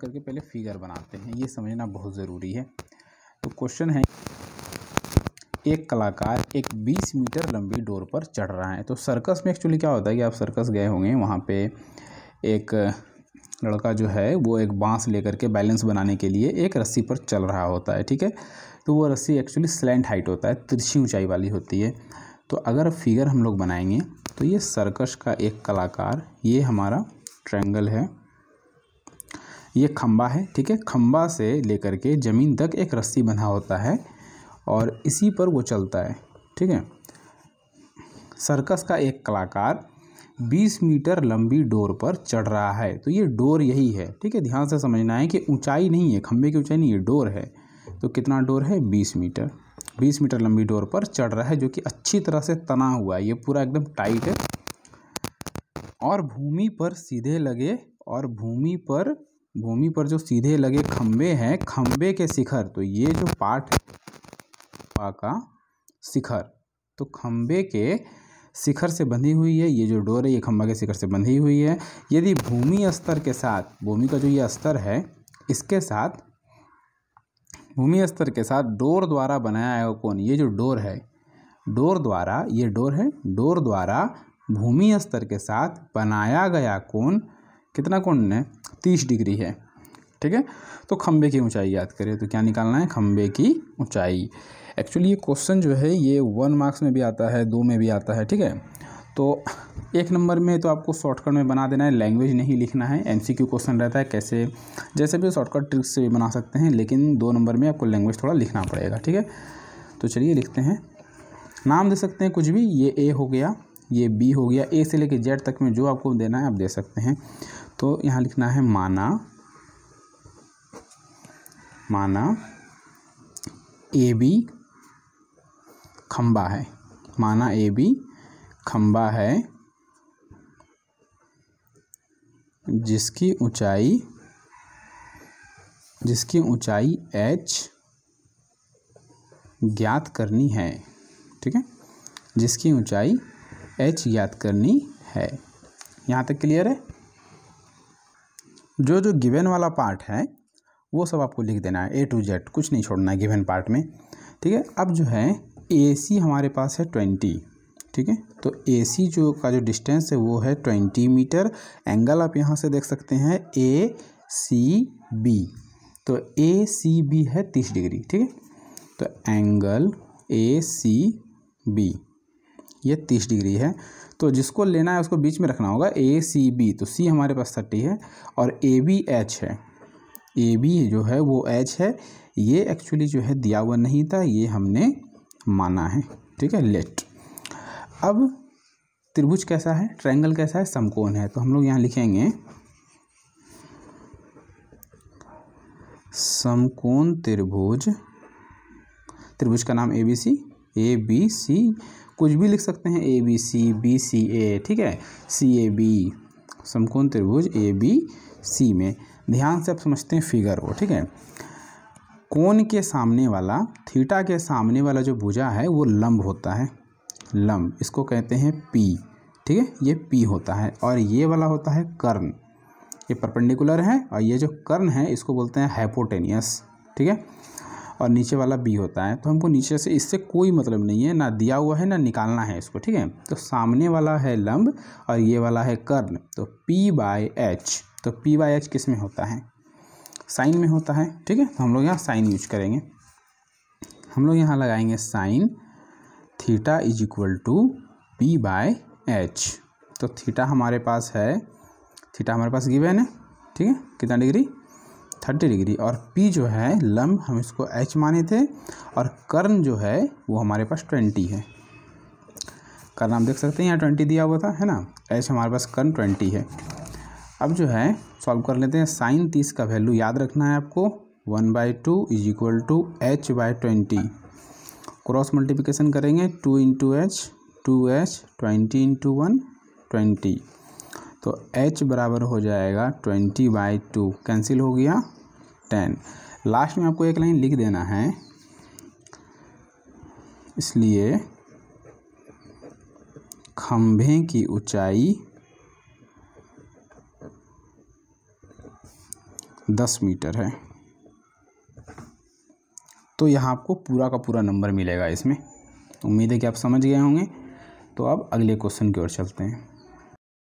करके पहले फिगर बनाते हैं ये समझना बहुत ज़रूरी है तो क्वेश्चन है एक कलाकार एक 20 मीटर लंबी डोर पर चढ़ रहा है तो सर्कस में एक्चुअली क्या होता है कि आप सर्कस गए होंगे वहाँ पे एक लड़का जो है वो एक बांस लेकर के बैलेंस बनाने के लिए एक रस्सी पर चल रहा होता है ठीक है तो वो रस्सी एक्चुअली स्लेंट हाइट होता है तिरछी ऊंचाई वाली होती है तो अगर फिगर हम लोग बनाएंगे तो ये सर्कस का एक कलाकार ये हमारा ट्रैंगल है ये खम्बा है ठीक है खम्बा से लेकर के ज़मीन तक एक रस्सी बंधा होता है और इसी पर वो चलता है ठीक है सर्कस का एक कलाकार 20 मीटर लंबी डोर पर चढ़ रहा है तो ये डोर यही है ठीक है ध्यान से समझना है कि ऊंचाई नहीं है खम्बे की ऊंचाई नहीं है डोर है तो कितना डोर है 20 मीटर 20 मीटर लंबी डोर पर चढ़ रहा है जो कि अच्छी तरह से तना हुआ है ये पूरा एकदम टाइट है और भूमि पर सीधे लगे और भूमि पर भूमि पर जो सीधे लगे खम्भे हैं खम्भे के शिखर तो ये जो पाठ पा का शिखर तो खम्भे के शिखर से बंधी हुई है ये जो डोर है ये खम्भा के शिखर से बंधी हुई है यदि भूमि स्तर के साथ भूमि का जो ये स्तर है इसके साथ भूमि स्तर के साथ डोर द्वारा बनाया है कौन ये जो डोर है डोर द्वारा ये डोर है डोर द्वारा भूमि स्तर के साथ बनाया गया कौन कितना कोण है तीस डिग्री है ठीक है तो खम्भे की ऊंचाई याद करें तो क्या निकालना है खम्भे की ऊंचाई एक्चुअली ये क्वेश्चन जो है ये वन मार्क्स में भी आता है दो में भी आता है ठीक है तो एक नंबर में तो आपको शॉर्टकट में बना देना है लैंग्वेज नहीं लिखना है एमसीक्यू क्वेश्चन रहता है कैसे जैसे भी शॉर्टकट ट्रिक्स से भी बना सकते हैं लेकिन दो नंबर में आपको लैंग्वेज थोड़ा लिखना पड़ेगा ठीक है तो चलिए लिखते हैं नाम दे सकते हैं कुछ भी ये ए हो गया ये बी हो गया ए से लेके जेड तक में जो आपको देना है आप दे सकते हैं तो यहाँ लिखना है माना माना ए बी खम्बा है माना ए बी खम्बा है जिसकी ऊंचाई जिसकी ऊंचाई एच ज्ञात करनी है ठीक है जिसकी ऊंचाई एच याद करनी है यहाँ तक क्लियर है जो जो गिवन वाला पार्ट है वो सब आपको लिख देना है ए टू जेड कुछ नहीं छोड़ना है गिवन पार्ट में ठीक है अब जो है ए सी हमारे पास है ट्वेंटी ठीक है तो ए सी जो का जो डिस्टेंस है वो है ट्वेंटी मीटर एंगल आप यहाँ से देख सकते हैं ए सी बी तो ए सी बी है तीस डिग्री ठीक है तो एंगल ए सी बी ये तीस डिग्री है तो जिसको लेना है उसको बीच में रखना होगा ए सी बी तो सी हमारे पास थर्टी है और ए बी एच है ए बी जो है वो एच है ये एक्चुअली जो है दिया हुआ नहीं था ये हमने माना है ठीक है लेट अब त्रिभुज कैसा है ट्रायंगल कैसा है समकोण है तो हम लोग यहाँ लिखेंगे समकोण त्रिभुज त्रिभुज का नाम A B C A B C कुछ भी लिख सकते हैं A B C B C ए ठीक है सी ए बी समकोण त्रिभुज ए बी सी में ध्यान से आप समझते हैं फिगर को ठीक है कोण के सामने वाला थीटा के सामने वाला जो भुजा है वो लंब होता है लंब इसको कहते हैं पी ठीक है ये पी होता है और ये वाला होता है कर्ण ये परपेंडिकुलर है और ये जो कर्ण है इसको बोलते हैं हाइपोटेनियस ठीक है और नीचे वाला बी होता है तो हमको नीचे से इससे कोई मतलब नहीं है ना दिया हुआ है ना निकालना है इसको ठीक है तो सामने वाला है लंब और ये वाला है कर्ण तो पी बाय एच तो पी बाय एच किस में होता है साइन में होता है ठीक है तो हम लोग यहाँ साइन यूज करेंगे हम लोग यहाँ लगाएंगे sine theta is equal to P by H तो थीटा हमारे पास है थीटा हमारे पास गिवेन है ठीक है कितना डिग्री थर्टी डिग्री और पी जो है लम्ब हम इसको एच माने थे और कर्न जो है वो हमारे पास ट्वेंटी है कर्ण आप देख सकते हैं यहाँ ट्वेंटी दिया हुआ था है ना एच हमारे पास कर्न ट्वेंटी है अब जो है सॉल्व कर लेते हैं साइन तीस का वैल्यू याद रखना है आपको one by two is equal to H by twenty cross multiplication करेंगे two into H two H twenty into one twenty तो एच बराबर हो जाएगा ट्वेंटी बाई टू कैंसिल हो गया टेन लास्ट में आपको एक लाइन लिख देना है इसलिए खंभे की ऊंचाई दस मीटर है तो यहाँ आपको पूरा का पूरा नंबर मिलेगा इसमें उम्मीद है कि आप समझ गए होंगे तो अब अगले क्वेश्चन की ओर चलते हैं